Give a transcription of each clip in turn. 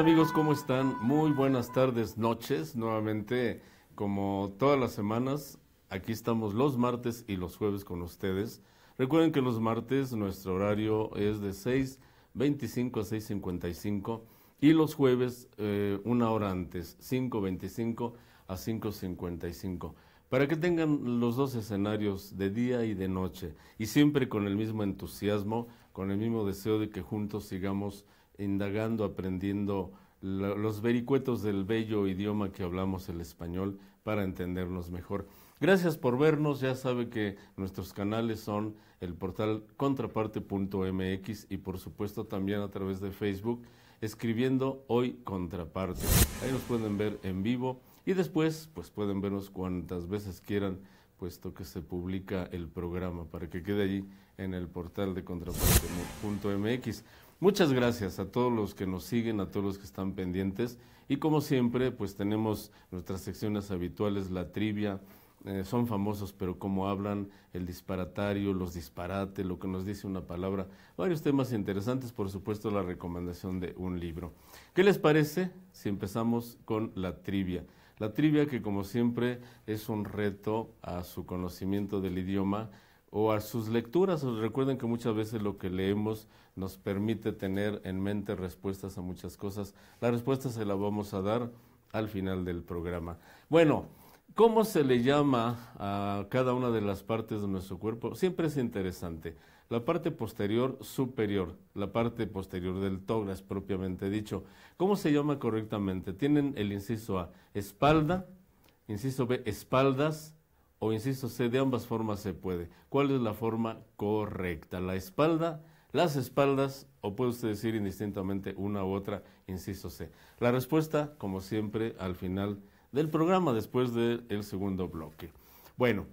amigos, ¿cómo están? Muy buenas tardes, noches. Nuevamente, como todas las semanas, aquí estamos los martes y los jueves con ustedes. Recuerden que los martes nuestro horario es de 6.25 a 6.55 y los jueves eh, una hora antes, 5.25 a 5.55 para que tengan los dos escenarios de día y de noche, y siempre con el mismo entusiasmo, con el mismo deseo de que juntos sigamos indagando, aprendiendo los vericuetos del bello idioma que hablamos el español para entendernos mejor. Gracias por vernos, ya sabe que nuestros canales son el portal contraparte.mx y por supuesto también a través de Facebook escribiendo hoy contraparte. Ahí nos pueden ver en vivo y después pues pueden vernos cuantas veces quieran puesto que se publica el programa para que quede allí en el portal de contraparte.mx. Muchas gracias a todos los que nos siguen, a todos los que están pendientes. Y como siempre, pues tenemos nuestras secciones habituales, la trivia, eh, son famosos, pero cómo hablan, el disparatario, los disparates, lo que nos dice una palabra, varios temas interesantes, por supuesto la recomendación de un libro. ¿Qué les parece si empezamos con la trivia? La trivia que como siempre es un reto a su conocimiento del idioma o a sus lecturas. Recuerden que muchas veces lo que leemos nos permite tener en mente respuestas a muchas cosas. La respuesta se la vamos a dar al final del programa. Bueno, ¿cómo se le llama a cada una de las partes de nuestro cuerpo? Siempre es interesante. La parte posterior superior, la parte posterior del es propiamente dicho. ¿Cómo se llama correctamente? Tienen el inciso A, espalda, inciso B, espaldas, o insisto se de ambas formas se puede. ¿Cuál es la forma correcta? ¿La espalda? ¿Las espaldas? ¿O puede usted decir indistintamente una u otra? Insisto C. La respuesta, como siempre, al final del programa, después del segundo bloque. Bueno,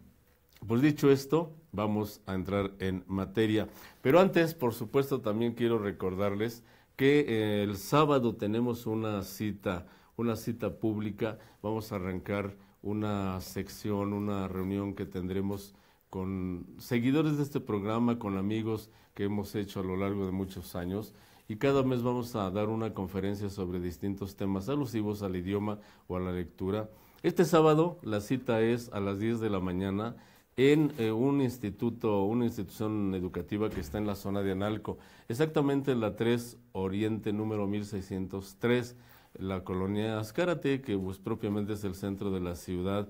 pues dicho esto, vamos a entrar en materia. Pero antes, por supuesto, también quiero recordarles que eh, el sábado tenemos una cita, una cita pública. Vamos a arrancar una sección, una reunión que tendremos con seguidores de este programa, con amigos que hemos hecho a lo largo de muchos años. Y cada mes vamos a dar una conferencia sobre distintos temas alusivos al idioma o a la lectura. Este sábado la cita es a las 10 de la mañana en eh, un instituto, una institución educativa que está en la zona de Analco, exactamente en la 3 Oriente número 1603 la colonia Azcárate, que pues propiamente es el centro de la ciudad.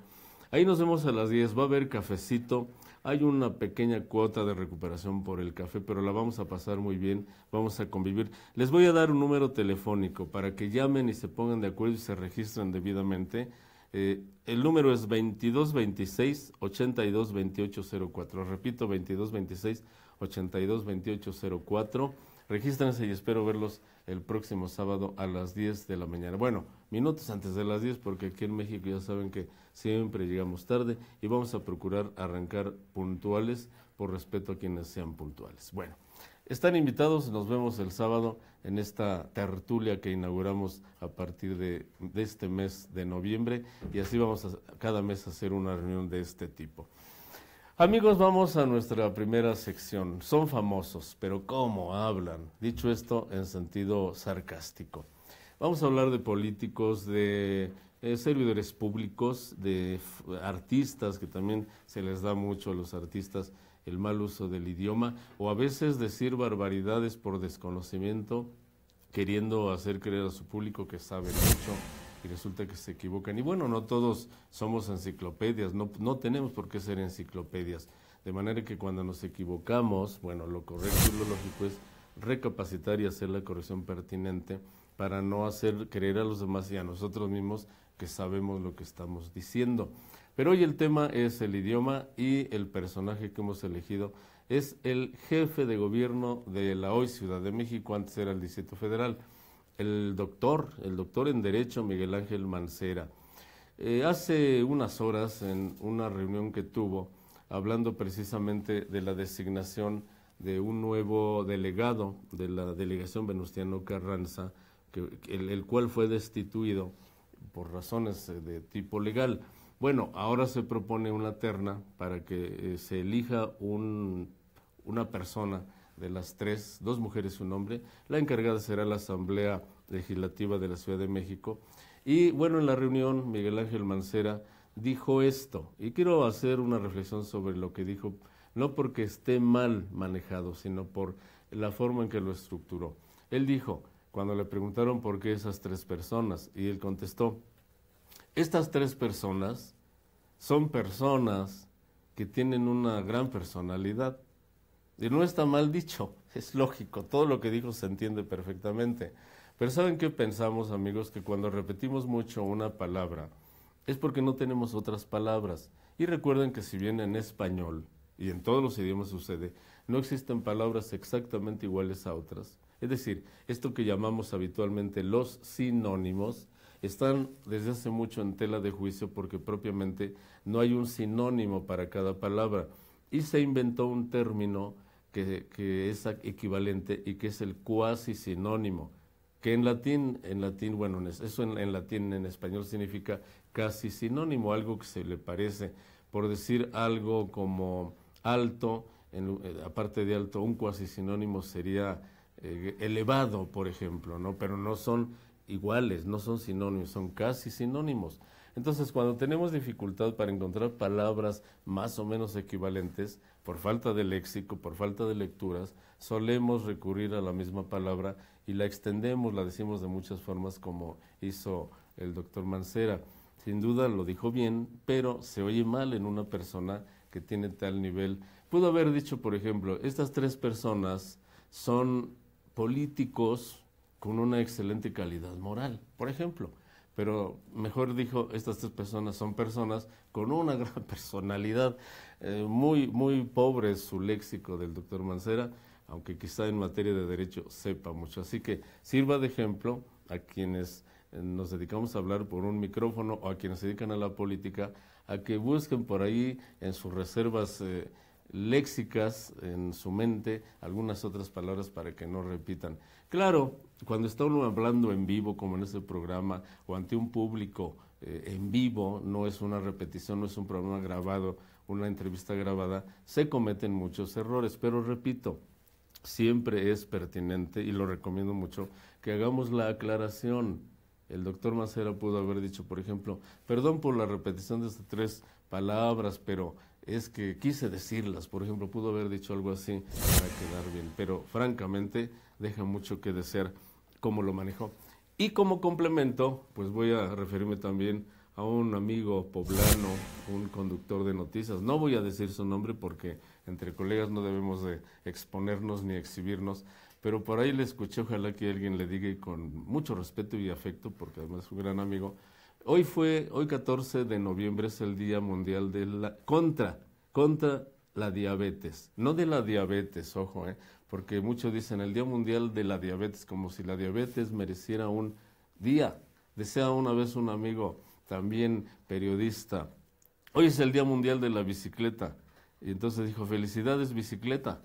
Ahí nos vemos a las 10, va a haber cafecito. Hay una pequeña cuota de recuperación por el café, pero la vamos a pasar muy bien, vamos a convivir. Les voy a dar un número telefónico para que llamen y se pongan de acuerdo y se registren debidamente. Eh, el número es 2226-822804. Repito, 2226-822804. Regístrense y espero verlos el próximo sábado a las 10 de la mañana. Bueno, minutos antes de las 10 porque aquí en México ya saben que siempre llegamos tarde y vamos a procurar arrancar puntuales por respeto a quienes sean puntuales. Bueno, están invitados, nos vemos el sábado en esta tertulia que inauguramos a partir de, de este mes de noviembre y así vamos a cada mes a hacer una reunión de este tipo. Amigos, vamos a nuestra primera sección. Son famosos, pero ¿cómo hablan? Dicho esto en sentido sarcástico. Vamos a hablar de políticos, de eh, servidores públicos, de artistas, que también se les da mucho a los artistas el mal uso del idioma, o a veces decir barbaridades por desconocimiento, queriendo hacer creer a su público que sabe mucho y resulta que se equivocan. Y bueno, no todos somos enciclopedias, no, tenemos por qué ser enciclopedias. De manera que cuando nos equivocamos, bueno, lo correcto y lo lógico es recapacitar y hacer la corrección pertinente para no hacer creer a los demás y a nosotros mismos que sabemos lo que estamos diciendo. Pero hoy el tema es el idioma y el personaje que hemos elegido es el jefe de gobierno de la hoy Ciudad de México, antes era el Distrito Federal el doctor, el doctor en Derecho Miguel Ángel Mancera. Eh, hace unas horas, en una reunión que tuvo, hablando precisamente de la designación de un nuevo delegado de la delegación Venustiano Carranza, el, cual fue destituido por razones eh, de tipo legal. Bueno, ahora se propone una terna para que eh, se elija una persona de las tres, dos mujeres y un hombre. La encargada será la Asamblea Legislativa de la Ciudad de México. Y bueno, en la reunión Miguel Ángel Mancera dijo esto, y quiero hacer una reflexión sobre lo que dijo, no porque esté mal manejado, sino por la forma en que lo estructuró. Él dijo, cuando le preguntaron por qué esas tres personas, y él contestó, estas tres personas son personas que tienen una gran personalidad y no está mal dicho, es lógico, todo lo que dijo se entiende perfectamente. Pero ¿saben qué pensamos, amigos? Que cuando repetimos mucho una palabra es porque no tenemos otras palabras. Y recuerden que si bien en español y en todos los idiomas sucede, no existen palabras exactamente iguales a otras. Es decir, esto que llamamos habitualmente los sinónimos están desde hace mucho en tela de juicio porque propiamente no hay un sinónimo para cada palabra. Y se inventó un término que, es equivalente y que es el cuasi sinónimo, que en latín, en latín, bueno, eso en, latín, en español significa casi sinónimo, algo que se le parece, por decir algo como alto, eh, aparte de alto, un cuasi sinónimo sería eh, elevado, por ejemplo, ¿no? Pero no son iguales, no son sinónimos, son casi sinónimos. Entonces, cuando tenemos dificultad para encontrar palabras más o menos equivalentes, por falta de léxico, por falta de lecturas, solemos recurrir a la misma palabra y la extendemos, la decimos de muchas formas como hizo el doctor Mancera. Sin duda lo dijo bien, pero se oye mal en una persona que tiene tal nivel. Pudo haber dicho, por ejemplo, estas tres personas son políticos con una excelente calidad moral, por ejemplo pero mejor dijo, estas tres personas son personas con una gran personalidad, eh, muy, muy pobre su léxico del doctor Mancera, aunque quizá en materia de derecho sepa mucho. Así que sirva de ejemplo a quienes eh, nos dedicamos a hablar por un micrófono o a quienes se dedican a la política, a que busquen por ahí en sus reservas eh, léxicas, en su mente, algunas otras palabras para que no repitan. Claro, cuando está uno hablando en vivo, como en este programa, o ante un público eh, en vivo, no es una repetición, no es un programa grabado, una entrevista grabada, se cometen muchos errores, pero repito, siempre es pertinente y lo recomiendo mucho que hagamos la aclaración. El doctor Macera pudo haber dicho, por ejemplo, perdón por la repetición de estas tres palabras, pero es que quise decirlas, por ejemplo, pudo haber dicho algo así para quedar bien, pero francamente deja mucho que desear cómo lo manejó. Y como complemento, pues voy a referirme también a un amigo poblano, un conductor de noticias. No voy a decir su nombre porque entre colegas no debemos de exponernos ni exhibirnos, pero por ahí le escuché, ojalá que alguien le diga y con mucho respeto y afecto, porque además es un gran amigo. Hoy fue, hoy 14 de noviembre es el Día Mundial de la contra, contra la diabetes, no de la diabetes, ojo, eh, porque muchos dicen el Día Mundial de la Diabetes, como si la diabetes mereciera un día. Desea una vez un amigo, también periodista, hoy es el Día Mundial de la Bicicleta. Y entonces dijo, felicidades bicicleta.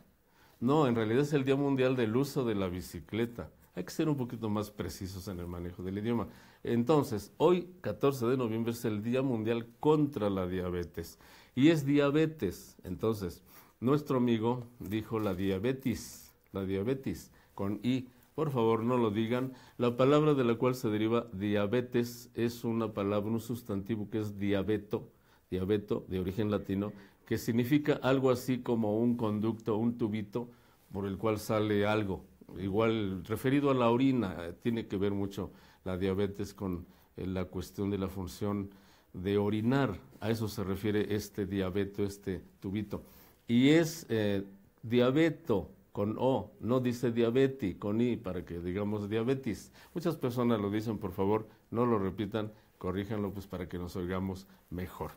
No, en realidad es el Día Mundial del Uso de la Bicicleta. Hay que ser un poquito más precisos en el manejo del idioma. Entonces, hoy, 14 de noviembre, es el Día Mundial contra la Diabetes. Y es diabetes. Entonces, nuestro amigo dijo la diabetes, la diabetes con I. Por favor, no lo digan. La palabra de la cual se deriva diabetes es una palabra, un sustantivo que es diabeto, diabeto de origen latino, que significa algo así como un conducto, un tubito por el cual sale algo. Igual, referido a la orina, tiene que ver mucho la diabetes con eh, la cuestión de la función de orinar. A eso se refiere este diabeto, este tubito y es eh, diabeto con O, no dice diabetes con I para que digamos diabetes. Muchas personas lo dicen, por favor, no lo repitan, corríjanlo pues para que nos oigamos mejor.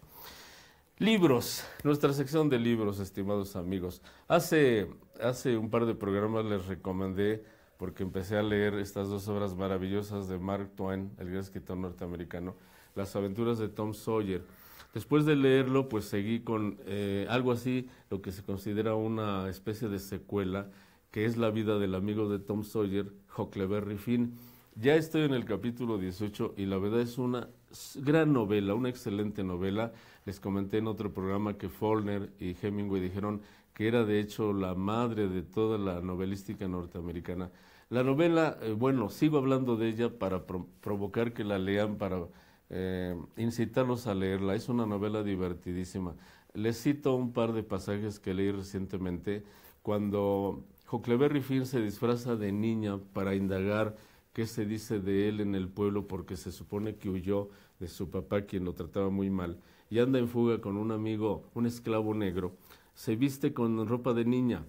Libros, nuestra sección de libros, estimados amigos. Hace, hace un par de programas les recomendé, porque empecé a leer estas dos obras maravillosas de Mark Twain, el gran escritor norteamericano, Las aventuras de Tom Sawyer. Después de leerlo, pues seguí con eh, algo así, lo que se considera una especie de secuela, que es la vida del amigo de Tom Sawyer, Huckleberry Finn. Ya estoy en el capítulo 18 y la verdad es una gran novela, una excelente novela. Les comenté en otro programa que Faulkner y Hemingway dijeron que era de hecho la madre de toda la novelística norteamericana. La novela, eh, bueno, sigo hablando de ella para provocar que la lean, para eh, incitarlos a leerla. Es una novela divertidísima. Les cito un par de pasajes que leí recientemente cuando Huckleberry Finn se disfraza de niña para indagar qué se dice de él en el pueblo porque se supone que huyó de su papá quien lo trataba muy mal y anda en fuga con un amigo, un esclavo negro. Se viste con ropa de niña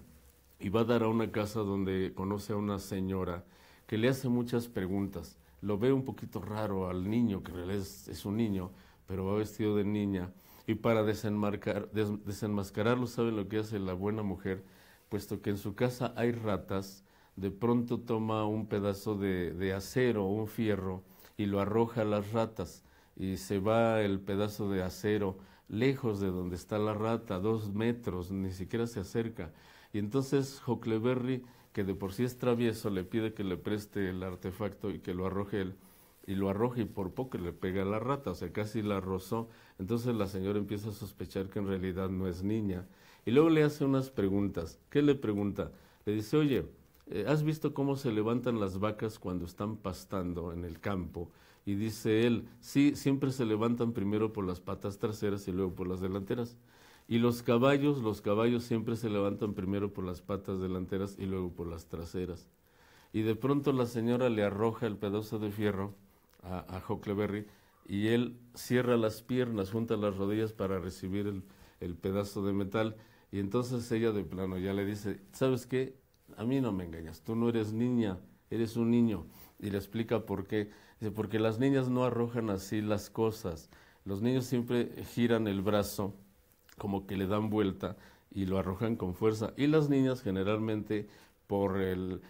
y va a dar a una casa donde conoce a una señora que le hace muchas preguntas lo ve un poquito raro al niño, que en realidad es, un niño, pero va vestido de niña. Y para desenmarcar, desenmascararlo, ¿sabe lo que hace la buena mujer? Puesto que en su casa hay ratas, de pronto toma un pedazo de, de acero un fierro y lo arroja a las ratas. Y se va el pedazo de acero lejos de donde está la rata, dos metros, ni siquiera se acerca. Y entonces Huckleberry que de por sí es travieso, le pide que le preste el artefacto y que lo arroje él. Y lo arroja y por poco le pega la rata, o sea, casi la rozó. Entonces la señora empieza a sospechar que en realidad no es niña. Y luego le hace unas preguntas. ¿Qué le pregunta? Le dice, oye, eh, ¿has visto cómo se levantan las vacas cuando están pastando en el campo? Y dice él, sí, siempre se levantan primero por las patas traseras y luego por las delanteras. Y los caballos, los caballos siempre se levantan primero por las patas delanteras y luego por las traseras. Y de pronto la señora le arroja el pedazo de fierro a, Huckleberry y él cierra las piernas, junta las rodillas para recibir el, el pedazo de metal. Y entonces ella de plano ya le dice, ¿sabes qué? A mí no me engañas, tú no eres niña, eres un niño. Y le explica por qué. Dice, porque las niñas no arrojan así las cosas. Los niños siempre giran el brazo como que le dan vuelta y lo arrojan con fuerza. Y las niñas generalmente por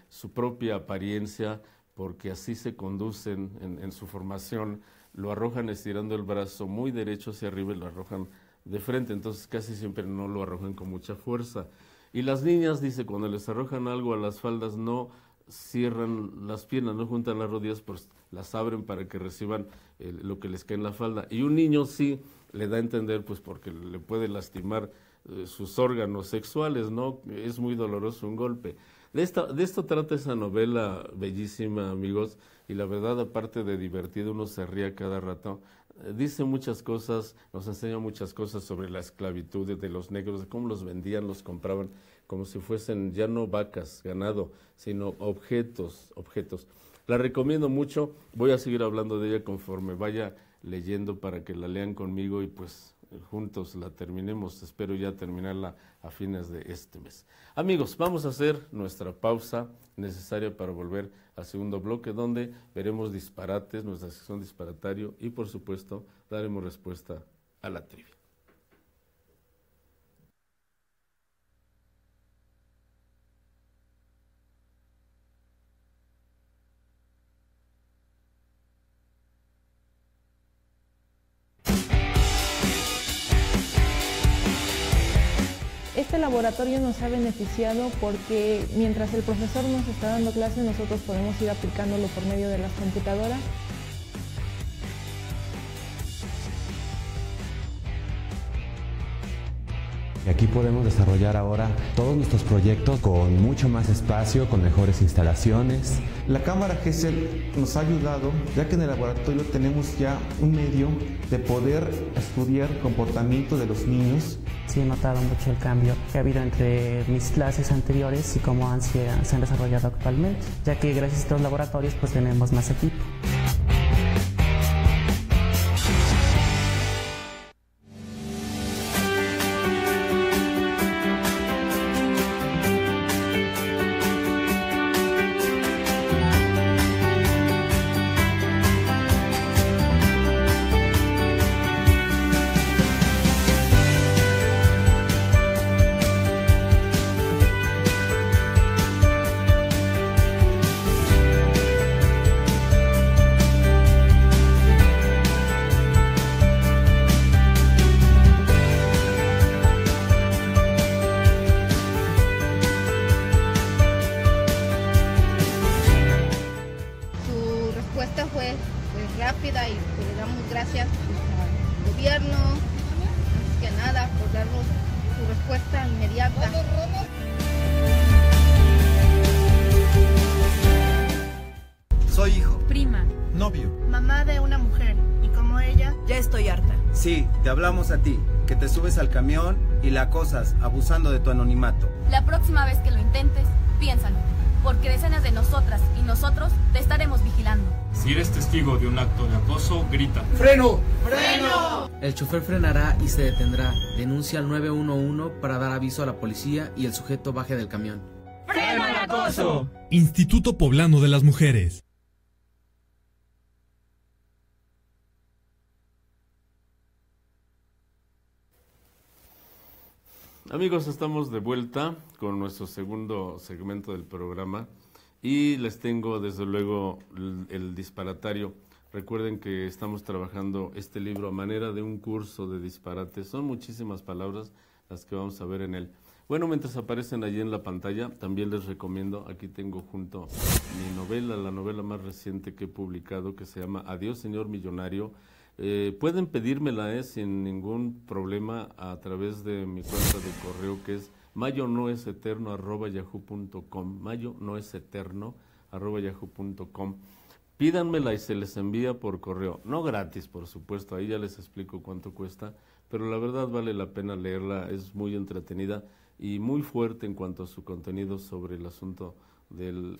su propia apariencia, porque así se conducen en, su formación, lo arrojan estirando el brazo muy derecho hacia arriba y lo arrojan de frente, entonces casi siempre no lo arrojan con mucha fuerza. Y las niñas, dice, cuando les arrojan algo a las faldas, no cierran las piernas, no juntan las rodillas, pues las abren para que reciban lo que les cae en la falda. Y un niño sí le da a entender pues porque le puede lastimar eh, sus órganos sexuales, ¿no? Es muy doloroso un golpe. De, esto trata esa novela bellísima, amigos, y la verdad, aparte de divertido, uno se ría cada rato. dice muchas cosas, nos enseña muchas cosas sobre la esclavitud de los negros, de cómo los vendían, los compraban, como si fuesen ya no vacas, ganado, sino objetos, objetos. La recomiendo mucho, voy a seguir hablando de ella conforme vaya leyendo para que la lean conmigo y pues juntos la terminemos. Espero ya terminarla a fines de este mes. Amigos, vamos a hacer nuestra pausa necesaria para volver al segundo bloque donde veremos disparates, nuestra sección disparatario y por supuesto daremos respuesta a la trivia. El laboratorio nos ha beneficiado porque mientras el profesor nos está dando clases, nosotros podemos ir aplicándolo por medio de las computadoras Y aquí podemos desarrollar ahora todos nuestros proyectos con mucho más espacio, con mejores instalaciones. La cámara GESEL nos ha ayudado, ya que en el laboratorio tenemos ya un medio de poder estudiar comportamiento de los niños. Sí, he notado mucho el cambio que ha habido entre mis clases anteriores y cómo han, se han desarrollado actualmente, ya que gracias a estos laboratorios pues tenemos más equipo. Te hablamos a ti, que te subes al camión y la acosas abusando de tu anonimato. La próxima vez que lo intentes, piénsalo, porque decenas de nosotras y nosotros te estaremos vigilando. Si eres testigo de un acto de acoso, grita. ¡Freno! ¡Freno! El chofer frenará y se detendrá. Denuncia al 911 para dar aviso a la policía y el sujeto baje del camión. ¡Freno el acoso! Instituto Poblano de las Mujeres. Amigos, estamos de vuelta con nuestro segundo segmento del programa y les tengo desde luego el, disparatario. Recuerden que estamos trabajando este libro a manera de un curso de disparate. Son muchísimas palabras las que vamos a ver en él. Bueno, mientras aparecen allí en la pantalla, también les recomiendo, aquí tengo junto mi novela, la novela más reciente que he publicado, que se llama Adiós, señor millonario, eh, pueden pedírmela eh, sin ningún problema a través de mi cuenta de correo que es mayo no es eterno arroba yahoo.com. Mayo no es eterno yahoo.com. Pídanmela y se les envía por correo. No gratis, por supuesto, ahí ya les explico cuánto cuesta, pero la verdad vale la pena leerla, es muy entretenida y muy fuerte en cuanto a su contenido sobre el asunto eh,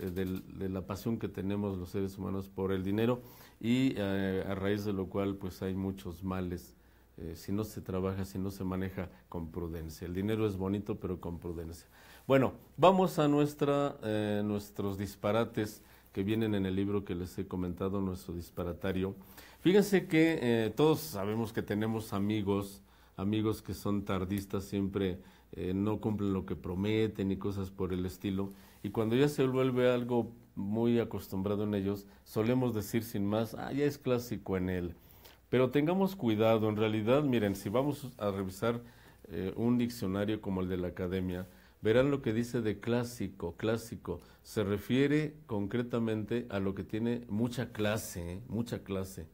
de la pasión que tenemos los seres humanos por el dinero y eh, a raíz de lo cual pues hay muchos males eh, si no se trabaja, si no se maneja con prudencia. El dinero es bonito pero con prudencia. Bueno, vamos a nuestra, nuestros disparates que vienen en el libro que les he comentado, nuestro disparatario. Fíjense que todos sabemos que tenemos amigos, amigos que son tardistas, siempre no cumplen lo que prometen y cosas por el estilo y cuando ya se vuelve algo muy acostumbrado en ellos, solemos decir sin más, ah, ya es clásico en él. Pero tengamos cuidado, en realidad, miren, si vamos a revisar eh, un diccionario como el de la academia, verán lo que dice de clásico, clásico. Se refiere concretamente a lo que tiene mucha clase, ¿eh? mucha clase.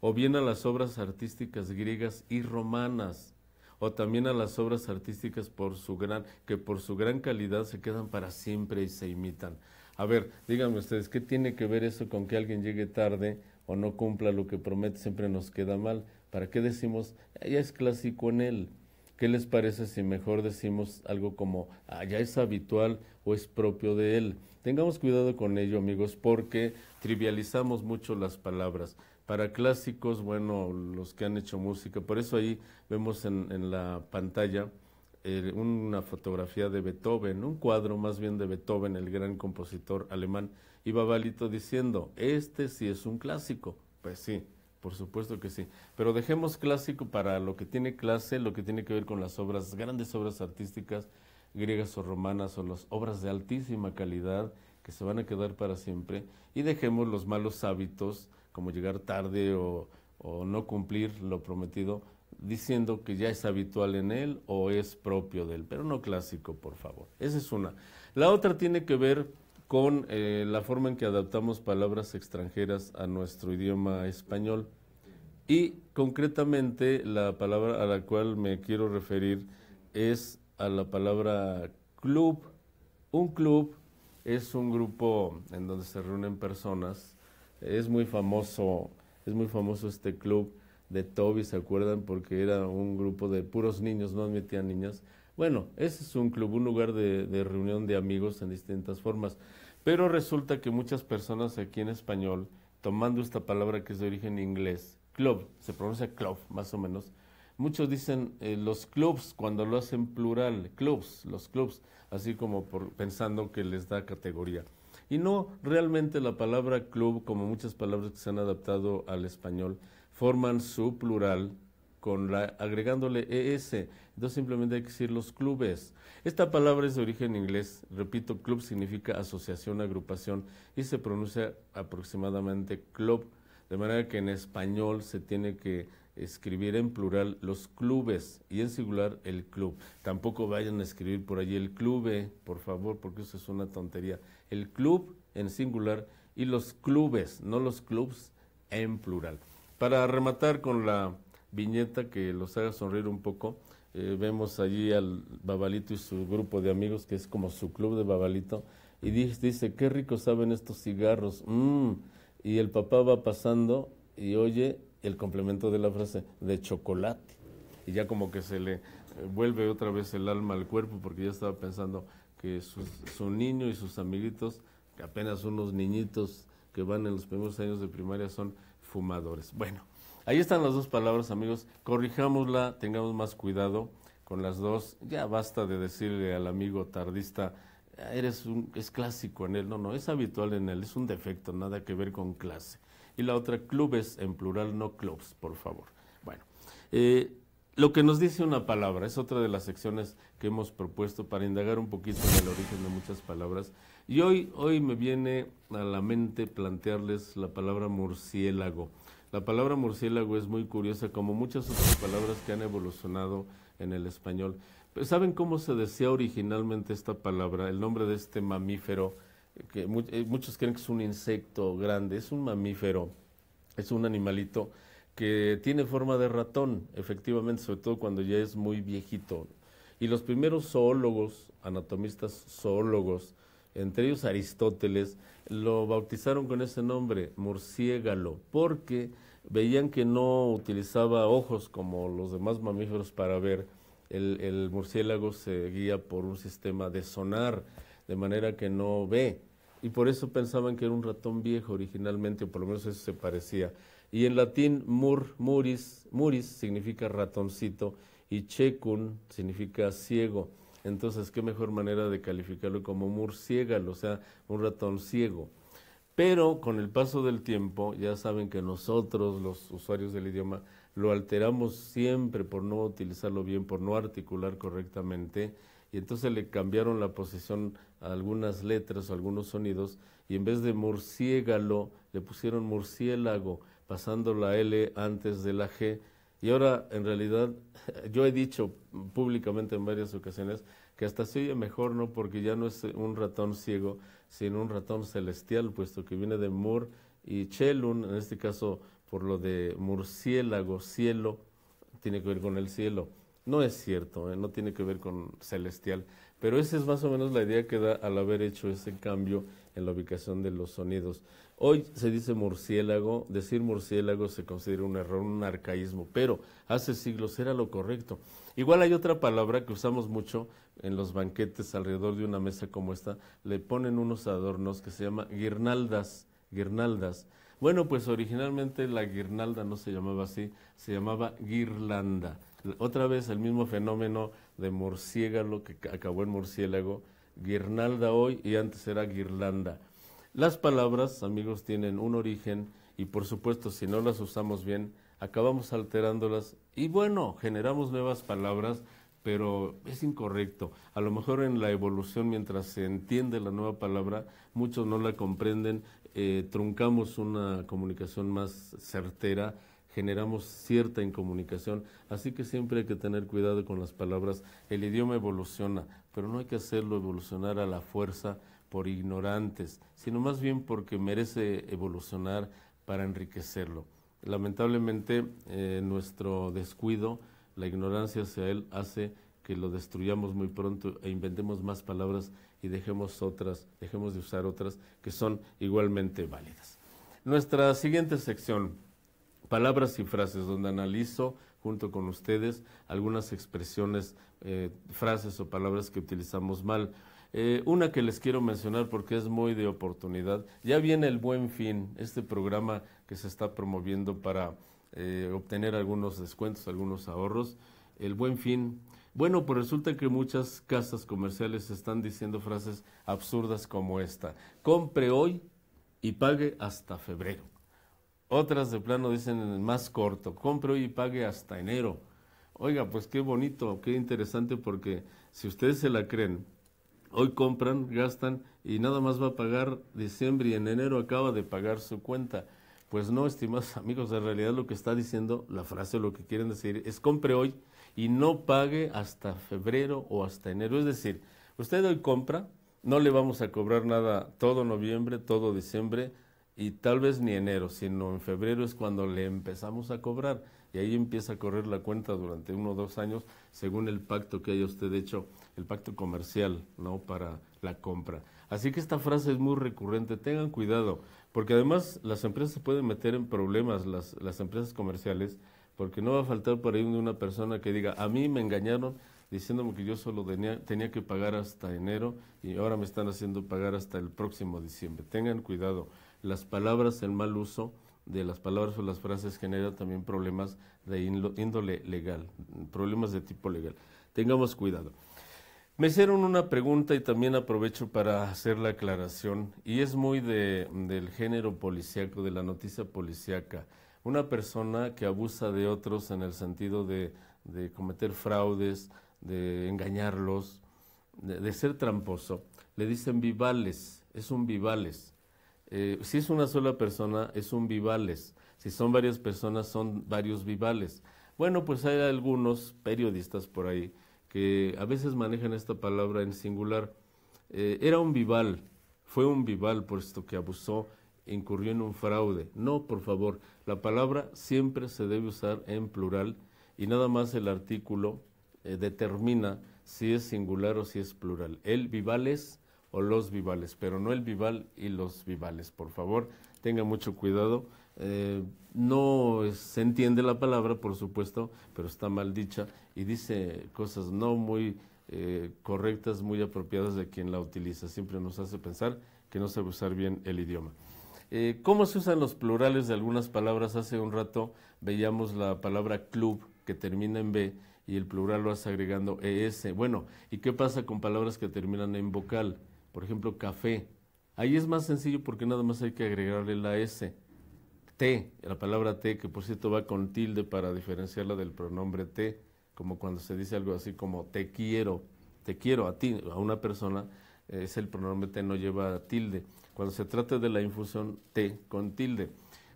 O bien a las obras artísticas griegas y romanas o también a las obras artísticas por su gran, que por su gran calidad se quedan para siempre y se imitan. A ver, díganme ustedes, ¿qué tiene que ver eso con que alguien llegue tarde o no cumpla lo que promete? Siempre nos queda mal. ¿Para qué decimos, ya es clásico en él? ¿Qué les parece si mejor decimos algo como, ah, ya es habitual o es propio de él? Tengamos cuidado con ello, amigos, porque trivializamos mucho las palabras para clásicos, bueno, los que han hecho música. Por eso ahí vemos en, la pantalla eh, una fotografía de Beethoven, un cuadro más bien de Beethoven, el gran compositor alemán, y Babalito diciendo, este sí es un clásico. Pues sí, por supuesto que sí. Pero dejemos clásico para lo que tiene clase, lo que tiene que ver con las obras, grandes obras artísticas griegas o romanas o las obras de altísima calidad que se van a quedar para siempre y dejemos los malos hábitos como llegar tarde o, no cumplir lo prometido, diciendo que ya es habitual en él o es propio de él, pero no clásico, por favor. Esa es una. La otra tiene que ver con eh, la forma en que adaptamos palabras extranjeras a nuestro idioma español y concretamente la palabra a la cual me quiero referir es a la palabra club. Un club es un grupo en donde se reúnen personas es muy famoso, es muy famoso este club de Toby, ¿se acuerdan? Porque era un grupo de puros niños, no admitían niños. Bueno, ese es un club, un lugar de, reunión de amigos en distintas formas. Pero resulta que muchas personas aquí en español, tomando esta palabra que es de origen inglés, club, se pronuncia club más o menos, muchos dicen eh, los clubs cuando lo hacen plural, clubs, los clubs, así como pensando que les da categoría. Y no realmente la palabra club, como muchas palabras que se han adaptado al español, forman su plural con la, agregándole ES. Entonces simplemente hay que decir los clubes. Esta palabra es de origen inglés. Repito, club significa asociación, agrupación y se pronuncia aproximadamente club. De manera que en español se tiene que escribir en plural los clubes y en singular el club. Tampoco vayan a escribir por allí el club por favor, porque eso es una tontería. El club en singular y los clubes, no los clubs en plural. Para rematar con la viñeta que los haga sonreír un poco, eh, vemos allí al Babalito y su grupo de amigos, que es como su club de Babalito, y dice, dice qué rico saben estos cigarros, mm, y el papá va pasando y oye el complemento de la frase de chocolate. Y ya como que se le eh, vuelve otra vez el alma al cuerpo porque ya estaba pensando que su, niño y sus amiguitos, que apenas unos niñitos que van en los primeros años de primaria son fumadores. Bueno, ahí están las dos palabras, amigos. Corrijámosla, tengamos más cuidado con las dos. Ya basta de decirle al amigo tardista, ah, eres un, es clásico en él. No, no, es habitual en él, es un defecto, nada que ver con clase y la otra clubes en plural, no clubs, por favor. Bueno, eh, lo que nos dice una palabra es otra de las secciones que hemos propuesto para indagar un poquito en el origen de muchas palabras. Y hoy, hoy me viene a la mente plantearles la palabra murciélago. La palabra murciélago es muy curiosa, como muchas otras palabras que han evolucionado en el español. ¿Saben cómo se decía originalmente esta palabra, el nombre de este mamífero? que eh, muchos creen que es un insecto grande, es un mamífero, es un animalito que tiene forma de ratón, efectivamente, sobre todo cuando ya es muy viejito. Y los primeros zoólogos, anatomistas zoólogos, entre ellos Aristóteles, lo bautizaron con ese nombre, murciélago porque veían que no utilizaba ojos como los demás mamíferos para ver. el murciélago se guía por un sistema de sonar, de manera que no ve, y por eso pensaban que era un ratón viejo originalmente, o por lo menos eso se parecía. Y en latín mur, muris, muris significa ratoncito y checun significa ciego. Entonces, qué mejor manera de calificarlo como mur ciegal o sea, un ratón ciego. Pero con el paso del tiempo, ya saben que nosotros, los usuarios del idioma, lo alteramos siempre por no utilizarlo bien, por no articular correctamente, y entonces le cambiaron la posición algunas letras o algunos sonidos y en vez de murciégalo le pusieron murciélago, pasando la L antes de la G. Y ahora, en realidad, yo he dicho públicamente en varias ocasiones que hasta se oye mejor, ¿no? Porque ya no es un ratón ciego, sino un ratón celestial, puesto que viene de mur y chelun, en este caso por lo de murciélago, cielo, tiene que ver con el cielo. No es cierto, ¿eh? no tiene que ver con celestial. Pero esa es más o menos la idea que da al haber hecho ese cambio en la ubicación de los sonidos. Hoy se dice murciélago, decir murciélago se considera un error, un arcaísmo, pero hace siglos era lo correcto. Igual hay otra palabra que usamos mucho en los banquetes alrededor de una mesa como esta, le ponen unos adornos que se llama guirnaldas, guirnaldas. Bueno, pues originalmente la guirnalda no se llamaba así, se llamaba guirlanda otra vez el mismo fenómeno de murciélago que acabó en murciélago, guirnalda hoy y antes era guirlanda. Las palabras, amigos, tienen un origen y por supuesto si no las usamos bien, acabamos alterándolas y bueno, generamos nuevas palabras, pero es incorrecto. A lo mejor en la evolución, mientras se entiende la nueva palabra, muchos no la comprenden, eh, truncamos una comunicación más certera generamos cierta incomunicación, así que siempre hay que tener cuidado con las palabras. El idioma evoluciona, pero no hay que hacerlo evolucionar a la fuerza por ignorantes, sino más bien porque merece evolucionar para enriquecerlo. Lamentablemente, eh, nuestro descuido, la ignorancia hacia él hace que lo destruyamos muy pronto e inventemos más palabras y dejemos otras, dejemos de usar otras que son igualmente válidas. Nuestra siguiente sección, palabras y frases, donde analizo junto con ustedes algunas expresiones, eh, frases o palabras que utilizamos mal. Eh, una que les quiero mencionar porque es muy de oportunidad. Ya viene el buen fin, este programa que se está promoviendo para eh, obtener algunos descuentos, algunos ahorros. El buen fin. Bueno, pues resulta que muchas casas comerciales están diciendo frases absurdas como esta. Compre hoy y pague hasta febrero. Otras de plano dicen el más corto, compre hoy y pague hasta enero. Oiga, pues qué bonito, qué interesante, porque si ustedes se la creen, hoy compran, gastan y nada más va a pagar diciembre y en enero acaba de pagar su cuenta. Pues no, estimados amigos, en realidad lo que está diciendo la frase, lo que quieren decir es compre hoy y no pague hasta febrero o hasta enero. Es decir, usted hoy compra, no le vamos a cobrar nada todo noviembre, todo diciembre, y tal vez ni enero, sino en febrero es cuando le empezamos a cobrar y ahí empieza a correr la cuenta durante uno o dos años según el pacto que haya usted hecho, el pacto comercial, ¿no? Para la compra. Así que esta frase es muy recurrente, tengan cuidado, porque además las empresas se pueden meter en problemas, las, las empresas comerciales, porque no va a faltar por ahí una persona que diga, a mí me engañaron diciéndome que yo solo tenía que pagar hasta enero y ahora me están haciendo pagar hasta el próximo diciembre. Tengan cuidado las palabras, el mal uso de las palabras o las frases genera también problemas de índole legal, problemas de tipo legal. Tengamos cuidado. Me hicieron una pregunta y también aprovecho para hacer la aclaración, y es muy del género policíaco, de la noticia policíaca. Una persona que abusa de otros en el sentido de, cometer fraudes, de engañarlos, de, ser tramposo, le dicen vivales, es un vivales. Eh, si es una sola persona, es un vivales. Si son varias personas, son varios vivales. Bueno, pues hay algunos periodistas por ahí que a veces manejan esta palabra en singular. Eh, era un vival, fue un vival, esto que abusó, incurrió en un fraude. No, por favor, la palabra siempre se debe usar en plural y nada más el artículo eh, determina si es singular o si es plural. El vivales o los vivales, pero no el vival y los vivales, por favor, tenga mucho cuidado. Eh, no se entiende la palabra, por supuesto, pero está mal dicha y dice cosas no muy eh, correctas, muy apropiadas de quien la utiliza. Siempre nos hace pensar que no sabe usar bien el idioma. Eh, ¿Cómo se usan los plurales de algunas palabras? Hace un rato veíamos la palabra club que termina en B y el plural lo hace agregando ES. Bueno, ¿y qué pasa con palabras que terminan en vocal? por ejemplo, café. Ahí es más sencillo porque nada más hay que agregarle la S. T, la palabra T, que por cierto va con tilde para diferenciarla del pronombre T, como cuando se dice algo así como te quiero, te quiero a ti, a una persona, es el pronombre T, no lleva tilde. Cuando se trata de la infusión T con tilde.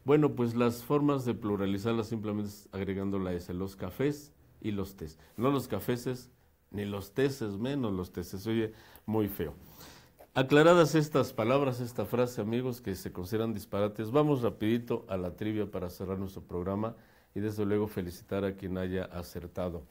Bueno, pues las formas de pluralizarlas simplemente es agregando la S, los cafés y los tés. No los cafeses, ni los teses, menos los teses, oye, muy feo. Aclaradas estas palabras, esta frase, amigos, que se consideran disparates, vamos rapidito a la trivia para cerrar nuestro programa y desde luego felicitar a quien haya acertado.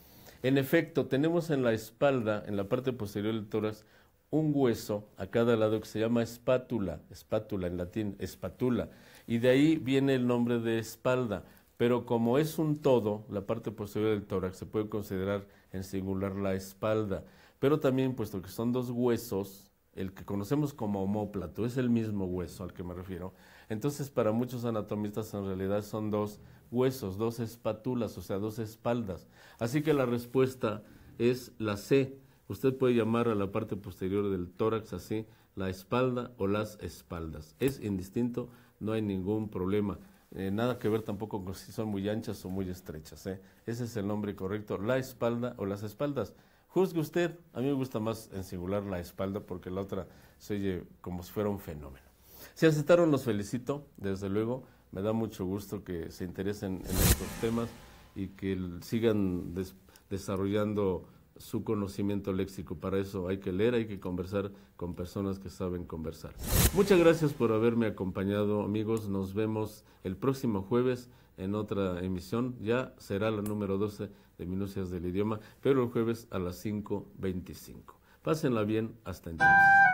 En efecto, tenemos en la espalda, en la parte posterior del tórax, un hueso a cada lado que se llama espátula, espátula en latín, espátula, y de ahí viene el nombre de espalda. Pero como es un todo, la parte posterior del tórax se puede considerar en singular la espalda. Pero también, puesto que son dos huesos, el que conocemos como homóplato, es el mismo hueso al que me refiero. Entonces, para muchos anatomistas en realidad son dos huesos, dos espátulas, o sea, dos espaldas. Así que la respuesta es la C. Usted puede llamar a la parte posterior del tórax así, la espalda o las espaldas. Es indistinto, no hay ningún problema. Eh, nada que ver tampoco con si son muy anchas o muy estrechas. ¿eh? Ese es el nombre correcto, la espalda o las espaldas. Juzgue usted, a mí me gusta más en singular la espalda porque la otra se oye como si fuera un fenómeno. Si aceptaron, los felicito, desde luego. Me da mucho gusto que se interesen en estos temas y que sigan desarrollando su conocimiento léxico. Para eso hay que leer, hay que conversar con personas que saben conversar. Muchas gracias por haberme acompañado, amigos. Nos vemos el próximo jueves en otra emisión. Ya será la número 12 de minucias del idioma, pero el jueves a las 5.25. Pásenla bien, hasta entonces.